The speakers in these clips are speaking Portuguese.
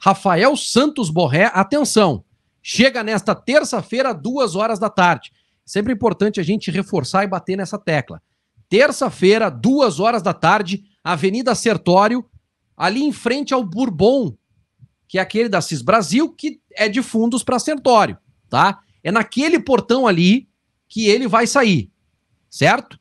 Rafael Santos Borré, atenção, chega nesta terça-feira, duas horas da tarde. É sempre importante a gente reforçar e bater nessa tecla. Terça-feira, duas horas da tarde, Avenida Sertório, ali em frente ao Bourbon, que é aquele da CIS Brasil, que é de fundos para Sertório, tá? É naquele portão ali que ele vai sair, certo?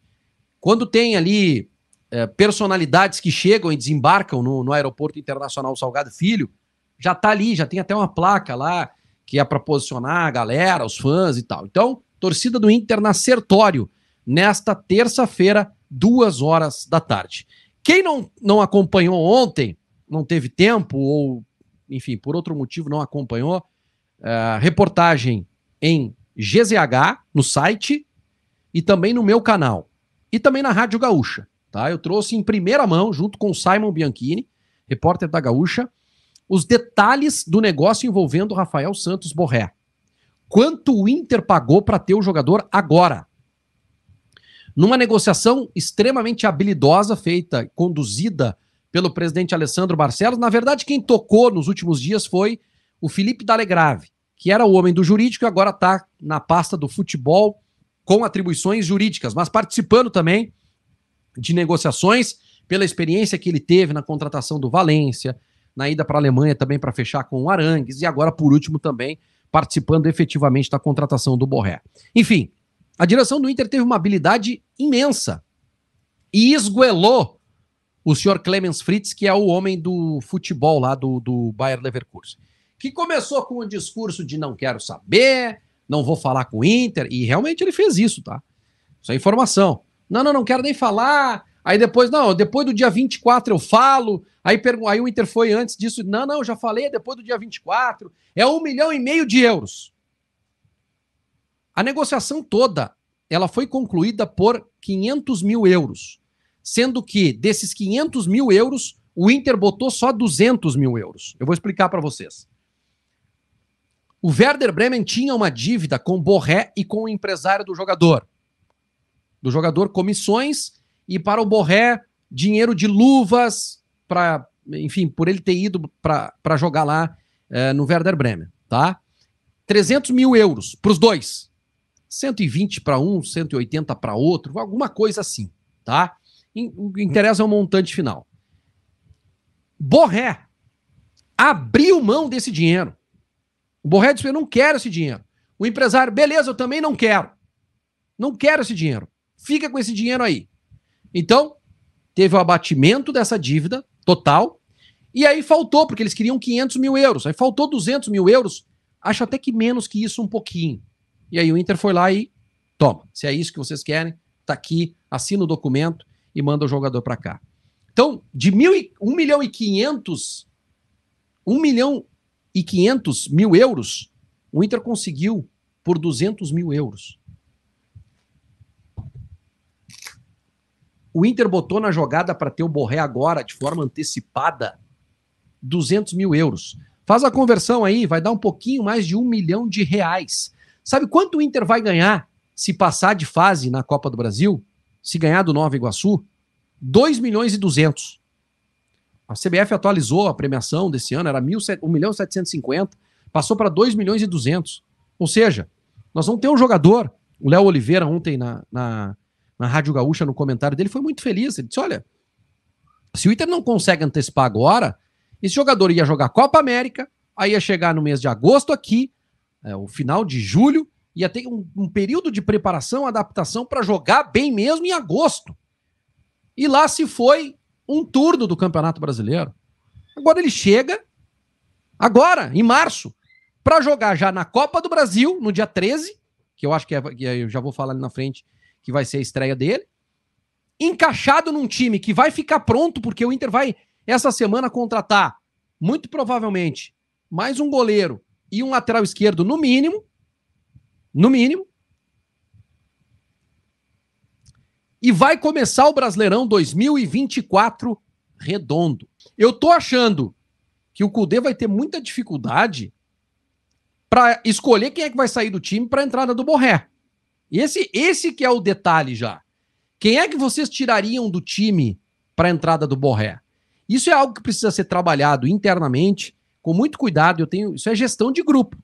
Quando tem ali é, personalidades que chegam e desembarcam no, no Aeroporto Internacional Salgado Filho, já tá ali, já tem até uma placa lá que é para posicionar a galera, os fãs e tal. Então, torcida do Inter na Sertório, nesta terça-feira, duas horas da tarde. Quem não, não acompanhou ontem, não teve tempo, ou, enfim, por outro motivo não acompanhou, uh, reportagem em GZH, no site, e também no meu canal, e também na Rádio Gaúcha. Tá? Eu trouxe em primeira mão, junto com o Simon Bianchini, repórter da Gaúcha, os detalhes do negócio envolvendo Rafael Santos Borré. Quanto o Inter pagou para ter o jogador agora? Numa negociação extremamente habilidosa feita, conduzida pelo presidente Alessandro Barcelos, na verdade quem tocou nos últimos dias foi o Felipe Dalegrave, que era o homem do jurídico e agora está na pasta do futebol com atribuições jurídicas, mas participando também de negociações pela experiência que ele teve na contratação do Valência, na ida para a Alemanha também para fechar com o Arangues, e agora, por último, também participando efetivamente da contratação do Borré. Enfim, a direção do Inter teve uma habilidade imensa e esguelou o senhor Clemens Fritz, que é o homem do futebol lá do, do Bayer Leverkusen, que começou com o discurso de não quero saber, não vou falar com o Inter, e realmente ele fez isso, tá? Isso é informação. Não, não, não quero nem falar, Aí depois, não, depois do dia 24 eu falo. Aí, aí o Inter foi antes disso. Não, não, já falei, é depois do dia 24. É um milhão e meio de euros. A negociação toda, ela foi concluída por 500 mil euros. Sendo que desses 500 mil euros, o Inter botou só 200 mil euros. Eu vou explicar para vocês. O Werder Bremen tinha uma dívida com Borré e com o empresário do jogador. Do jogador comissões e para o Borré, dinheiro de luvas, para, enfim, por ele ter ido para jogar lá é, no Werder Bremen, tá? 300 mil euros para os dois. 120 para um, 180 para outro, alguma coisa assim, tá? O que interessa é o montante final. Borré abriu mão desse dinheiro. O Borré disse: Eu não quero esse dinheiro. O empresário, beleza, eu também não quero. Não quero esse dinheiro. Fica com esse dinheiro aí. Então, teve o abatimento dessa dívida total, e aí faltou, porque eles queriam 500 mil euros, aí faltou 200 mil euros, acho até que menos que isso um pouquinho. E aí o Inter foi lá e toma, se é isso que vocês querem, tá aqui, assina o documento e manda o jogador para cá. Então, de mil 1 milhão e 500, 1 milhão e 500 mil euros, o Inter conseguiu por 200 mil euros. O Inter botou na jogada para ter o Borré agora, de forma antecipada, 200 mil euros. Faz a conversão aí, vai dar um pouquinho mais de um milhão de reais. Sabe quanto o Inter vai ganhar se passar de fase na Copa do Brasil? Se ganhar do Nova Iguaçu? 2 milhões e 200. A CBF atualizou a premiação desse ano, era 1 milhão e 750, passou para 2 milhões e 200. Ou seja, nós vamos ter um jogador, o Léo Oliveira ontem na, na na Rádio Gaúcha, no comentário dele, foi muito feliz. Ele disse: olha, se o Inter não consegue antecipar agora, esse jogador ia jogar Copa América, aí ia chegar no mês de agosto aqui, é, o final de julho, ia ter um, um período de preparação, adaptação para jogar bem mesmo em agosto. E lá se foi um turno do Campeonato Brasileiro. Agora ele chega, agora, em março, para jogar já na Copa do Brasil, no dia 13, que eu acho que, é, que é, eu já vou falar ali na frente, que vai ser a estreia dele, encaixado num time que vai ficar pronto, porque o Inter vai essa semana contratar, muito provavelmente, mais um goleiro e um lateral esquerdo, no mínimo. No mínimo. E vai começar o Brasileirão 2024 redondo. Eu tô achando que o Cudê vai ter muita dificuldade para escolher quem é que vai sair do time para a entrada do Borré. Esse, esse que é o detalhe já. Quem é que vocês tirariam do time para a entrada do Borré? Isso é algo que precisa ser trabalhado internamente, com muito cuidado. Eu tenho, isso é gestão de grupo.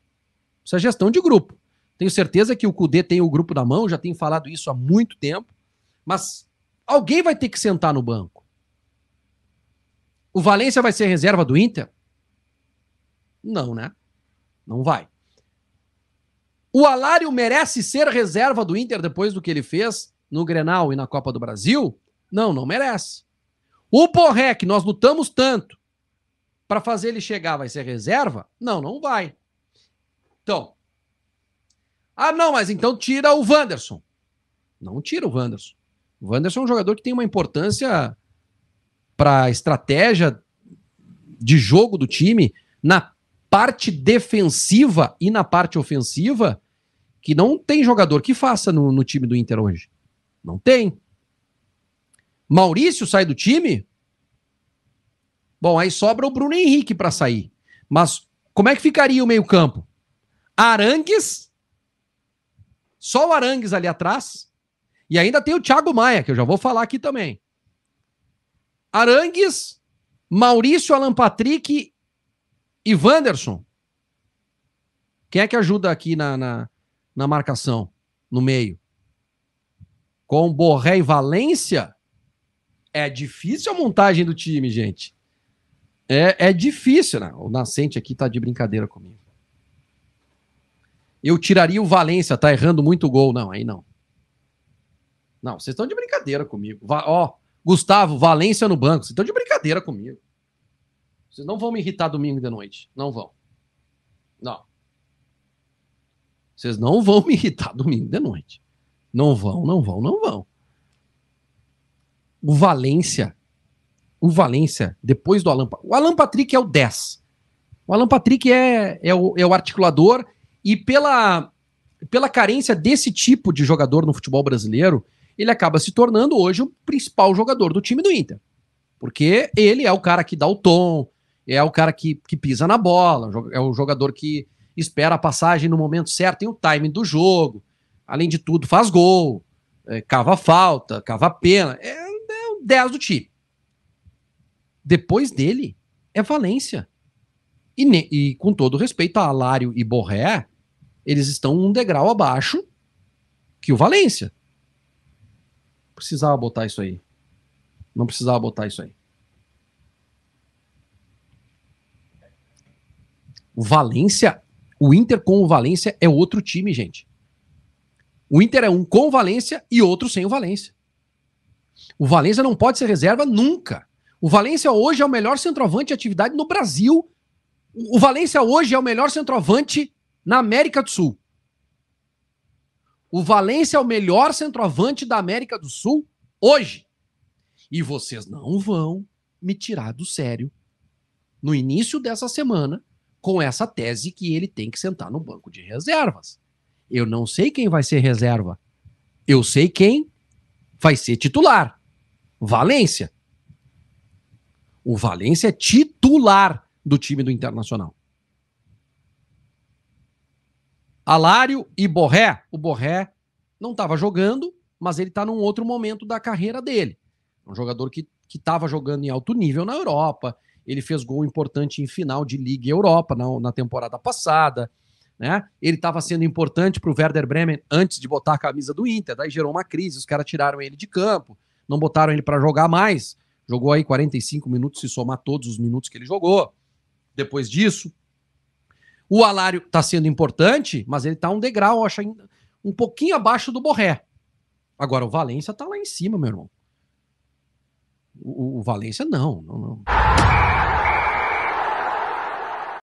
Isso é gestão de grupo. Tenho certeza que o Cudê tem o grupo na mão, já tenho falado isso há muito tempo, mas alguém vai ter que sentar no banco. O Valência vai ser reserva do Inter? Não, né? Não vai. O Alário merece ser reserva do Inter depois do que ele fez no Grenal e na Copa do Brasil? Não, não merece. O Porré, que nós lutamos tanto para fazer ele chegar, vai ser reserva? Não, não vai. Então. Ah, não, mas então tira o Wanderson. Não tira o Wanderson. O Wanderson é um jogador que tem uma importância para a estratégia de jogo do time, na parte defensiva e na parte ofensiva, que não tem jogador que faça no, no time do Inter hoje. Não tem. Maurício sai do time? Bom, aí sobra o Bruno Henrique para sair. Mas como é que ficaria o meio-campo? Arangues? Só o Arangues ali atrás? E ainda tem o Thiago Maia, que eu já vou falar aqui também. Arangues, Maurício, Alan Patrick e Wanderson. Quem é que ajuda aqui na, na, na marcação, no meio. Com Borré e Valência, é difícil a montagem do time, gente. É, é difícil, né? O Nascente aqui tá de brincadeira comigo. Eu tiraria o Valência, tá errando muito gol. Não, aí não. Não, vocês estão de brincadeira comigo. Va ó, Gustavo, Valência no banco. Vocês estão de brincadeira comigo. Vocês não vão me irritar domingo de noite. Não vão. Não. Vocês não vão me irritar domingo de noite. Não vão, não vão, não vão. O Valência, o Valência, depois do Alan, o Alan Patrick é o 10. O Alan Patrick é, é, o, é o articulador e pela, pela carência desse tipo de jogador no futebol brasileiro, ele acaba se tornando hoje o principal jogador do time do Inter. Porque ele é o cara que dá o tom, é o cara que, que pisa na bola, é o jogador que, espera a passagem no momento certo, tem o timing do jogo, além de tudo, faz gol, é, cava falta, cava pena, é, é um 10 do time. Depois dele é Valência. E, e com todo respeito a Alário e Borré, eles estão um degrau abaixo que o Valência. Precisava botar isso aí. Não precisava botar isso aí. O Valência o Inter com o Valência é outro time, gente. O Inter é um com o Valência e outro sem o Valência. O Valência não pode ser reserva nunca. O Valência hoje é o melhor centroavante de atividade no Brasil. O Valência hoje é o melhor centroavante na América do Sul. O Valência é o melhor centroavante da América do Sul hoje. E vocês não vão me tirar do sério. No início dessa semana, com essa tese que ele tem que sentar no banco de reservas. Eu não sei quem vai ser reserva. Eu sei quem vai ser titular. Valência. O Valência é titular do time do Internacional. Alário e Borré. O Borré não estava jogando, mas ele está num outro momento da carreira dele. É um jogador que estava jogando em alto nível na Europa, ele fez gol importante em final de Liga Europa na, na temporada passada. Né? Ele estava sendo importante para o Werder Bremen antes de botar a camisa do Inter, daí gerou uma crise, os caras tiraram ele de campo, não botaram ele para jogar mais. Jogou aí 45 minutos se somar todos os minutos que ele jogou. Depois disso, o Alário está sendo importante, mas ele está um degrau, acho ainda um pouquinho abaixo do Borré. Agora o Valência está lá em cima, meu irmão. O, o Valência não, não, não.